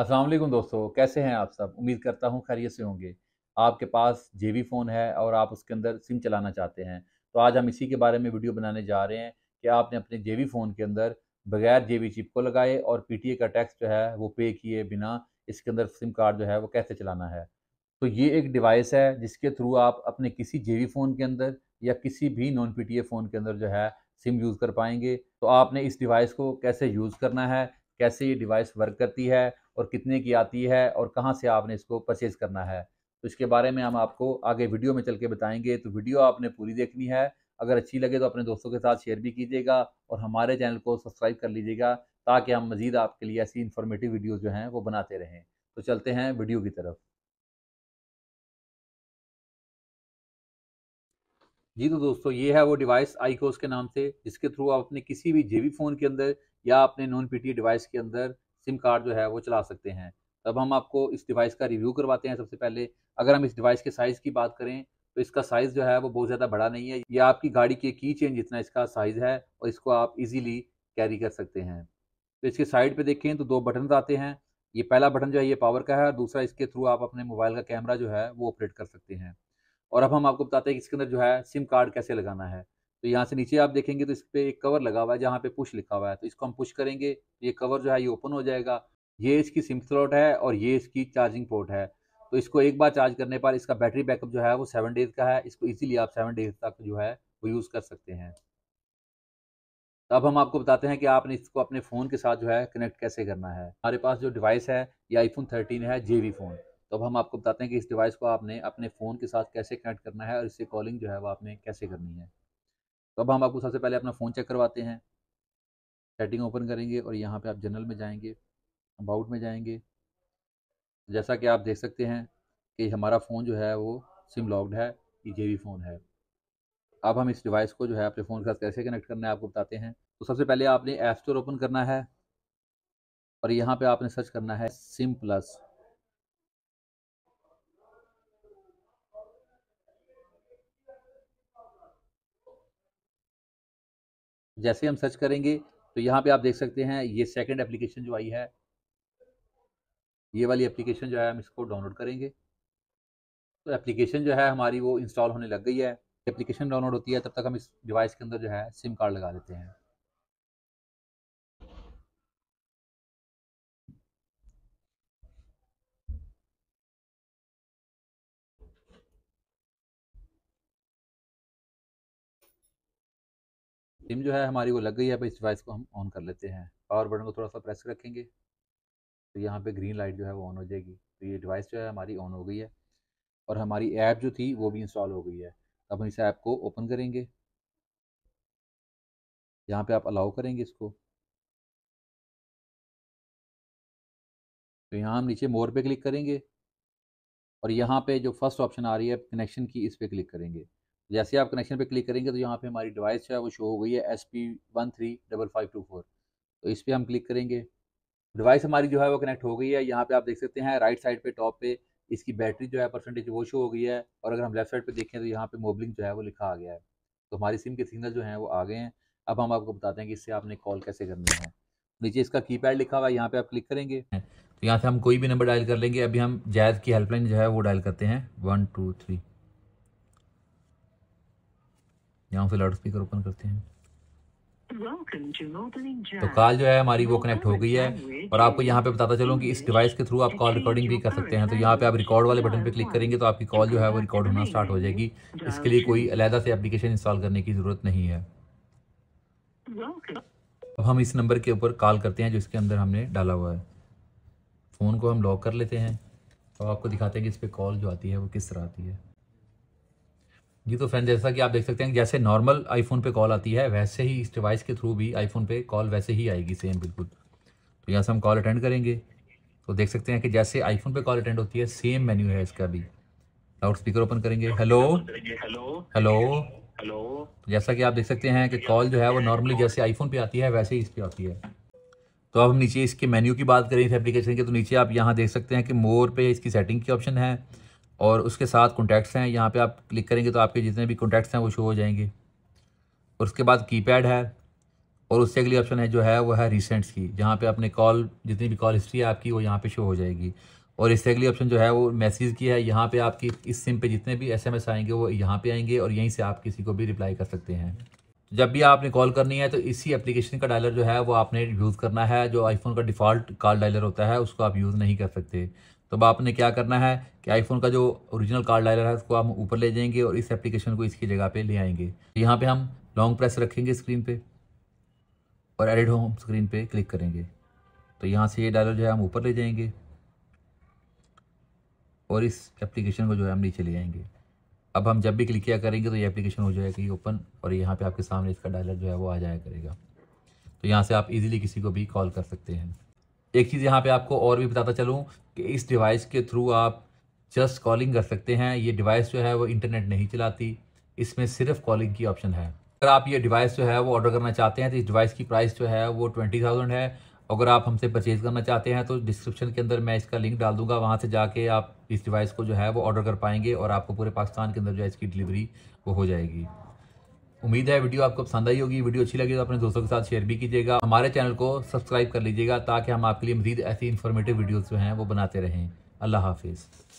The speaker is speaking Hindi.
अस्सलाम वालेकुम दोस्तों कैसे हैं आप सब उम्मीद करता हूँ खैरियत से होंगे आपके पास जेबी फ़ोन है और आप उसके अंदर सिम चलाना चाहते हैं तो आज हम इसी के बारे में वीडियो बनाने जा रहे हैं कि आपने अपने जेबी फ़ोन के अंदर बगैर जेबी चिप को लगाए और ए का टैक्स जो है वो पे किए बिना इसके अंदर सिम कार्ड जो है वो कैसे चलाना है तो ये एक डिवाइस है जिसके थ्रू आप अपने किसी जेबी फ़ोन के अंदर या किसी भी नॉन ए फ़ोन के अंदर जो है सिम यूज़ कर पाएंगे तो आपने इस डिवाइस को कैसे यूज़ करना है कैसे ये डिवाइस वर्क करती है और कितने की आती है और कहाँ से आपने इसको परचेज़ करना है तो इसके बारे में हम आपको आगे वीडियो में चल के बताएंगे तो वीडियो आपने पूरी देखनी है अगर अच्छी लगे तो अपने दोस्तों के साथ शेयर भी कीजिएगा और हमारे चैनल को सब्सक्राइब कर लीजिएगा ताकि हम मज़ीद आपके लिए ऐसी इन्फॉर्मेटिव वीडियो जो हैं वो बनाते रहें तो चलते हैं वीडियो की तरफ जी तो दोस्तों ये है वो डिवाइस आईकोस के नाम से जिसके थ्रू आप अपने किसी भी जेबी फ़ोन के अंदर या अपने नॉन पीटी डिवाइस के अंदर सिम कार्ड जो है वो चला सकते हैं तब हम आपको इस डिवाइस का रिव्यू करवाते हैं सबसे पहले अगर हम इस डिवाइस के साइज़ की बात करें तो इसका साइज़ जो है वो बहुत ज़्यादा बड़ा नहीं है ये आपकी गाड़ी के की चेंज जितना इसका साइज़ है और इसको आप इजीली कैरी कर सकते हैं तो इसके साइड पे देखें तो दो बटन आते हैं ये पहला बटन जो है ये पावर का है और दूसरा इसके थ्रू आप अपने मोबाइल का कैमरा जो है वो ऑपरेट कर सकते हैं और अब हम आपको बताते हैं कि इसके अंदर जो है सिम कार्ड कैसे लगाना है तो यहाँ से नीचे आप देखेंगे तो इस पर एक कवर लगा हुआ है जहाँ पे पुश लिखा हुआ है तो इसको हम पुश करेंगे ये कवर जो है ये ओपन हो जाएगा ये इसकी सिम स्लॉट है और ये इसकी चार्जिंग पोर्ट है तो इसको एक बार चार्ज करने पर इसका बैटरी बैकअप जो है वो सेवन डेज का है इसको इजीली आप सेवन डेज तक जो है वो यूज़ कर सकते हैं तो अब हम आपको बताते हैं कि आपने इसको अपने फ़ोन के साथ जो है कनेक्ट कैसे करना है हमारे पास जो डिवाइस है ये आईफोन थर्टीन है जे फ़ोन तो अब हम आपको बताते हैं कि इस डिवाइस को आपने अपने फ़ोन के साथ कैसे कनेक्ट करना है और इससे कॉलिंग जो है वो आपने कैसे करनी है तो अब हम आपको सबसे पहले अपना फ़ोन चेक करवाते हैं सेटिंग ओपन करेंगे और यहाँ पे आप जनरल में जाएंगे अबाउट में जाएंगे जैसा कि आप देख सकते हैं कि हमारा फ़ोन जो है वो सिम लॉक्ड है ये वी फ़ोन है अब हम इस डिवाइस को जो है अपने फ़ोन के साथ कैसे कनेक्ट करना है आपको बताते हैं तो सबसे पहले आपने ऐप स्टोर ओपन करना है और यहाँ पे आपने सर्च करना है सिम प्लस जैसे हम सर्च करेंगे तो यहाँ पे आप देख सकते हैं ये सेकंड एप्लीकेशन जो आई है ये वाली एप्लीकेशन जो है हम इसको डाउनलोड करेंगे तो एप्लीकेशन जो है हमारी वो इंस्टॉल होने लग गई है एप्लीकेशन डाउनलोड होती है तब तक हम इस डिवाइस के अंदर जो है सिम कार्ड लगा देते हैं सिम जो है हमारी वो लग गई है अब इस डिवाइस को हम ऑन कर लेते हैं पावर बटन को थोड़ा सा प्रेस रखेंगे तो यहाँ पे ग्रीन लाइट जो है वो ऑन हो जाएगी तो ये डिवाइस जो है हमारी ऑन हो गई है और हमारी ऐप जो थी वो भी इंस्टॉल हो गई है अब हम इस ऐप को ओपन करेंगे यहाँ पे आप अलाउ करेंगे इसको तो यहाँ हम नीचे मोर पे क्लिक करेंगे और यहाँ पे जो फर्स्ट ऑप्शन आ रही है कनेक्शन की इस पर क्लिक करेंगे जैसे आप कनेक्शन पे क्लिक करेंगे तो यहाँ पे हमारी डिवाइस जो है वो शो हो गई है S P one three double five two four तो इस पर हम क्लिक करेंगे डिवाइस हमारी जो है वो कनेक्ट हो गई है यहाँ पे आप देख सकते हैं राइट साइड पे टॉप पे इसकी बैटरी जो है परसेंटेज वो शो हो गई है और अगर हम लेफ्ट साइड पे देखें तो यहाँ पे मोबलिंग जो है वो लिखा आ गया है तो हमारी सिम के सिग्नल जो है वो आ गए हैं अब हम आपको बताते हैं कि इससे आपने कॉल कैसे करनी है नीचे इसका की लिखा हुआ है यहाँ पर आप क्लिक करेंगे तो यहाँ से हम कोई भी नंबर डायल कर लेंगे अभी हम जैज़ की हेल्पलाइन जो है वो डायल करते हैं वन टू थ्री यहाँ फिर लाउड स्पीकर ओपन करते हैं तो कॉल जो है हमारी वो कनेक्ट हो गई है और आपको यहाँ पे बताता चलूँ कि इस डिवाइस के थ्रू आप कॉल रिकॉर्डिंग भी कर सकते हैं तो यहाँ पे आप रिकॉर्ड वाले बटन पे क्लिक करेंगे तो आपकी कॉल जो है वो रिकॉर्ड होना स्टार्ट हो जाएगी इसके लिए कोई अलहदा से एप्लीकेशन इंस्टॉल करने की ज़रूरत नहीं है अब हम इस नंबर के ऊपर कॉल करते हैं जो इसके अंदर हमने डाला हुआ है फ़ोन को हम लॉक कर लेते हैं और तो आपको दिखाते हैं कि इस पर कॉल जो आती है वो किस तरह आती है जी तो फ्रेंड जैसा कि आप देख सकते हैं जैसे नॉर्मल आईफोन पे कॉल आती है वैसे ही इस डिवाइस के थ्रू भी आईफोन पे कॉल वैसे ही आएगी सेम बिल्कुल तो यहाँ से हम कॉल अटेंड करेंगे तो देख सकते हैं कि जैसे आईफोन पे कॉल अटेंड होती है सेम मेन्यू है इसका भी लाउड स्पीकर ओपन करेंगे हेलो हेलो हेलो जैसा कि आप देख सकते हैं कि कॉल जो है वो नॉर्मली जैसे आईफोन पे आती है वैसे ही इस पर आती है तो अब हम नीचे इसके मेन्यू की बात करें इस एप्लीकेशन के तो नीचे आप यहाँ देख सकते हैं कि मोर पे इसकी सेटिंग की ऑप्शन है और उसके साथ कॉन्टैक्ट्स हैं यहाँ पे आप क्लिक करेंगे तो आपके जितने भी कॉन्टैक्ट्स हैं वो शो हो जाएंगे और उसके बाद कीपैड है और उससे अगली ऑप्शन है जो है वो है रिसेंट्स की जहाँ पे आपने कॉल जितनी भी कॉल हिस्ट्री है आपकी वो यहाँ पे शो हो जाएगी और इससे अगली ऑप्शन जो है वो मैसेज की है यहाँ पर आपकी इस सिम पे जितने भी एस आएंगे वो यहाँ पर आएंगे और यहीं से आप किसी को भी रिप्लाई कर सकते हैं जब भी आपने कॉल करनी है तो इसी एप्लीकेशन का डायलर जो है वो आपने यूज़ करना है जो आईफोन का डिफ़ॉल्ट कॉल डायलर होता है उसको आप यूज़ नहीं कर सकते तब तो आपने क्या करना है कि आईफोन का जो ओरिजिनल कार्ड डायलर है उसको हम ऊपर ले जाएंगे और इस एप्लीकेशन को इसकी जगह पे ले आएंगे तो यहाँ पे हम लॉन्ग प्रेस रखेंगे स्क्रीन पे और एडिट होम स्क्रीन पे क्लिक करेंगे तो यहाँ से ये डायलर जो है हम ऊपर ले जाएंगे और इस एप्लीकेशन को जो है हम नीचे ले आएंगे अब हम जब भी क्लिक किया करेंगे तो ये एप्लीकेशन हो जाएगी ओपन और यहाँ पर आपके सामने इसका डायलर जो है वो आ जाया करेगा तो यहाँ से आप इजीली किसी को भी कॉल कर सकते हैं एक चीज़ यहाँ पे आपको और भी बताता चलूँ कि इस डिवाइस के थ्रू आप जस्ट कॉलिंग कर सकते हैं ये डिवाइस जो है वो इंटरनेट नहीं चलाती इसमें सिर्फ कॉलिंग की ऑप्शन है अगर आप ये डिवाइस जो है वो ऑर्डर करना चाहते हैं तो इस डिवाइस की प्राइस जो है वो ट्वेंटी थाउजेंड है अगर आप हमसे परचेज़ करना चाहते हैं तो डिस्क्रिप्शन के अंदर मैं इसका लिंक डाल दूंगा वहाँ से जाके आप इस डिवाइस को जो है वो ऑर्डर कर पाएंगे और आपको पूरे पाकिस्तान के अंदर जो है इसकी डिलीवरी वो हो जाएगी उम्मीद है वीडियो आपको पसंद आई होगी वीडियो अच्छी लगी तो अपने दोस्तों के साथ शेयर भी कीजिएगा हमारे चैनल को सब्सक्राइब कर लीजिएगा ताकि हम आपके लिए मजीद ऐसी इन्फॉर्मेटिव वीडियोज़ जो हैं वो बनाते रहें अल्लाह हाफिज़